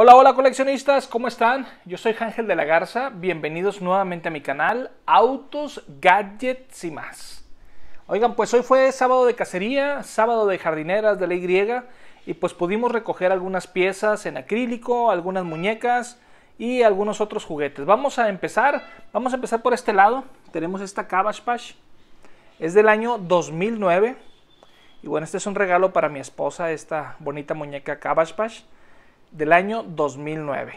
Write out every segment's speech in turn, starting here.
Hola, hola coleccionistas, ¿cómo están? Yo soy Ángel de la Garza, bienvenidos nuevamente a mi canal Autos, Gadgets y más. Oigan, pues hoy fue sábado de cacería, sábado de jardineras de ley griega y pues pudimos recoger algunas piezas en acrílico, algunas muñecas y algunos otros juguetes. Vamos a empezar, vamos a empezar por este lado. Tenemos esta Cabash Pash, es del año 2009 y bueno, este es un regalo para mi esposa, esta bonita muñeca Cavash Pash del año 2009.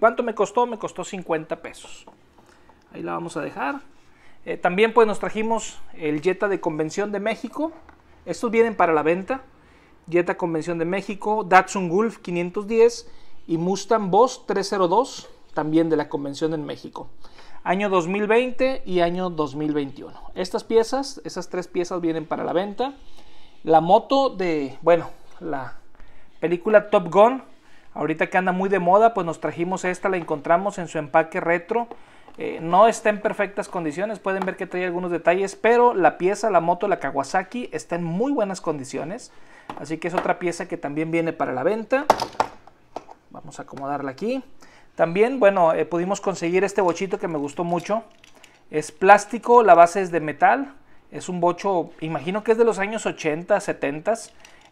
¿Cuánto me costó? Me costó 50 pesos. Ahí la vamos a dejar. Eh, también pues nos trajimos el Jetta de Convención de México. Estos vienen para la venta. Jetta Convención de México, Datsun Gulf 510 y Mustang Boss 302, también de la Convención en México. Año 2020 y año 2021. Estas piezas, esas tres piezas vienen para la venta. La moto de, bueno, la película Top Gun Ahorita que anda muy de moda, pues nos trajimos esta, la encontramos en su empaque retro. Eh, no está en perfectas condiciones, pueden ver que trae algunos detalles, pero la pieza, la moto, la Kawasaki está en muy buenas condiciones. Así que es otra pieza que también viene para la venta. Vamos a acomodarla aquí. También, bueno, eh, pudimos conseguir este bochito que me gustó mucho. Es plástico, la base es de metal. Es un bocho, imagino que es de los años 80, 70.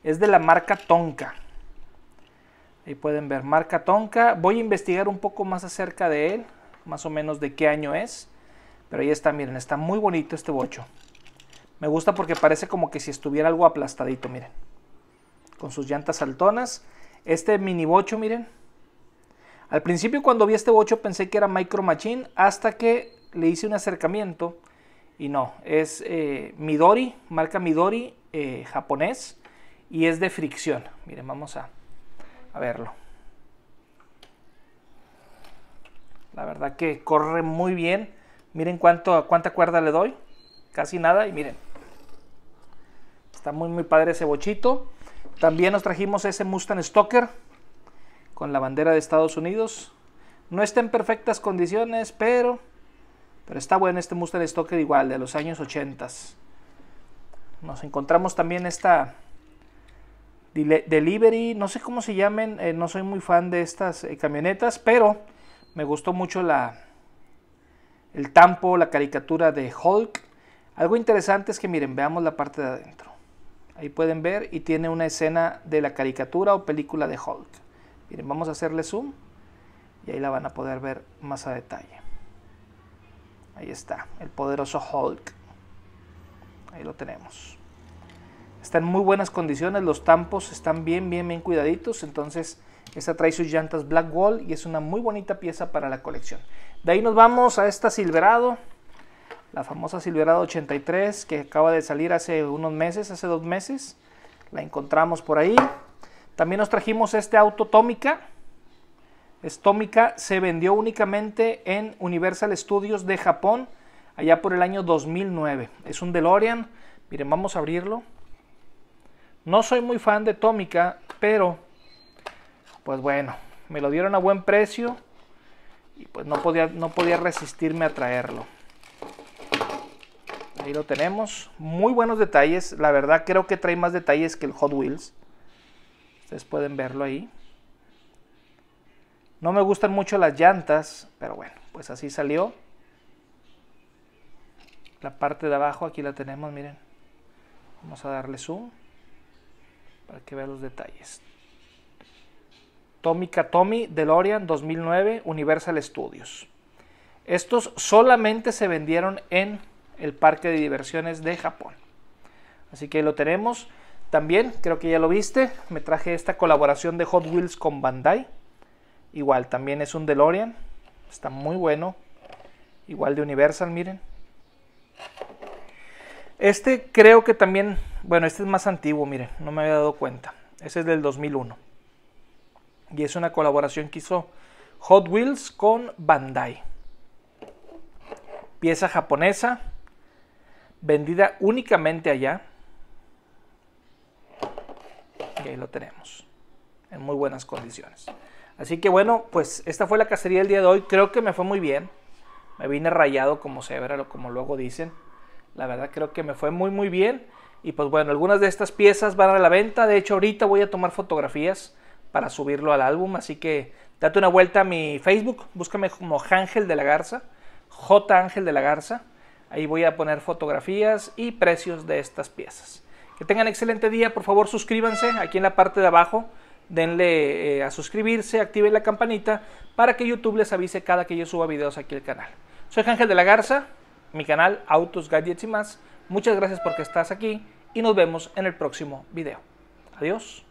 Es de la marca Tonka. Ahí pueden ver, marca Tonka. Voy a investigar un poco más acerca de él, más o menos de qué año es. Pero ahí está, miren, está muy bonito este bocho. Me gusta porque parece como que si estuviera algo aplastadito, miren. Con sus llantas altonas. Este mini bocho, miren. Al principio cuando vi este bocho pensé que era Micro Machine hasta que le hice un acercamiento. Y no, es eh, Midori, marca Midori, eh, japonés. Y es de fricción. Miren, vamos a verlo. La verdad que corre muy bien. Miren cuánto, cuánta cuerda le doy. Casi nada. Y miren. Está muy, muy padre ese bochito. También nos trajimos ese Mustang Stoker con la bandera de Estados Unidos. No está en perfectas condiciones, pero, pero está bueno este Mustang Stoker igual, de los años 80. Nos encontramos también esta delivery, no sé cómo se llamen, eh, no soy muy fan de estas eh, camionetas, pero me gustó mucho la, el tampo, la caricatura de Hulk. Algo interesante es que miren, veamos la parte de adentro. Ahí pueden ver y tiene una escena de la caricatura o película de Hulk. Miren, vamos a hacerle zoom y ahí la van a poder ver más a detalle. Ahí está, el poderoso Hulk. Ahí lo tenemos está en muy buenas condiciones, los tampos están bien, bien, bien cuidaditos, entonces esta trae sus llantas Black Wall y es una muy bonita pieza para la colección. De ahí nos vamos a esta Silverado, la famosa Silverado 83 que acaba de salir hace unos meses, hace dos meses, la encontramos por ahí. También nos trajimos este auto Tómica, Estómica se vendió únicamente en Universal Studios de Japón allá por el año 2009. Es un DeLorean. Miren, vamos a abrirlo. No soy muy fan de Tómica, pero pues bueno, me lo dieron a buen precio y pues no podía, no podía resistirme a traerlo. Ahí lo tenemos. Muy buenos detalles. La verdad creo que trae más detalles que el Hot Wheels. Ustedes pueden verlo ahí. No me gustan mucho las llantas, pero bueno, pues así salió. La parte de abajo aquí la tenemos, miren. Vamos a darle zoom para que vea los detalles. Tommy Katomi, DeLorean 2009, Universal Studios. Estos solamente se vendieron en el parque de diversiones de Japón. Así que ahí lo tenemos. También, creo que ya lo viste, me traje esta colaboración de Hot Wheels con Bandai. Igual, también es un DeLorean. Está muy bueno. Igual de Universal, miren. Este creo que también bueno, este es más antiguo, miren, no me había dado cuenta. Ese es del 2001. Y es una colaboración que hizo Hot Wheels con Bandai. Pieza japonesa, vendida únicamente allá. Y ahí lo tenemos, en muy buenas condiciones. Así que bueno, pues esta fue la cacería del día de hoy. Creo que me fue muy bien. Me vine rayado como se verá, como luego dicen. La verdad creo que me fue muy muy bien. Y pues bueno, algunas de estas piezas van a la venta. De hecho, ahorita voy a tomar fotografías para subirlo al álbum. Así que date una vuelta a mi Facebook. Búscame como Ángel de la Garza. J Ángel de la Garza. Ahí voy a poner fotografías y precios de estas piezas. Que tengan excelente día. Por favor, suscríbanse aquí en la parte de abajo. Denle eh, a suscribirse, activen la campanita para que YouTube les avise cada que yo suba videos aquí al canal. Soy Ángel de la Garza, mi canal Autos, Gadgets y más. Muchas gracias porque estás aquí y nos vemos en el próximo video. Adiós.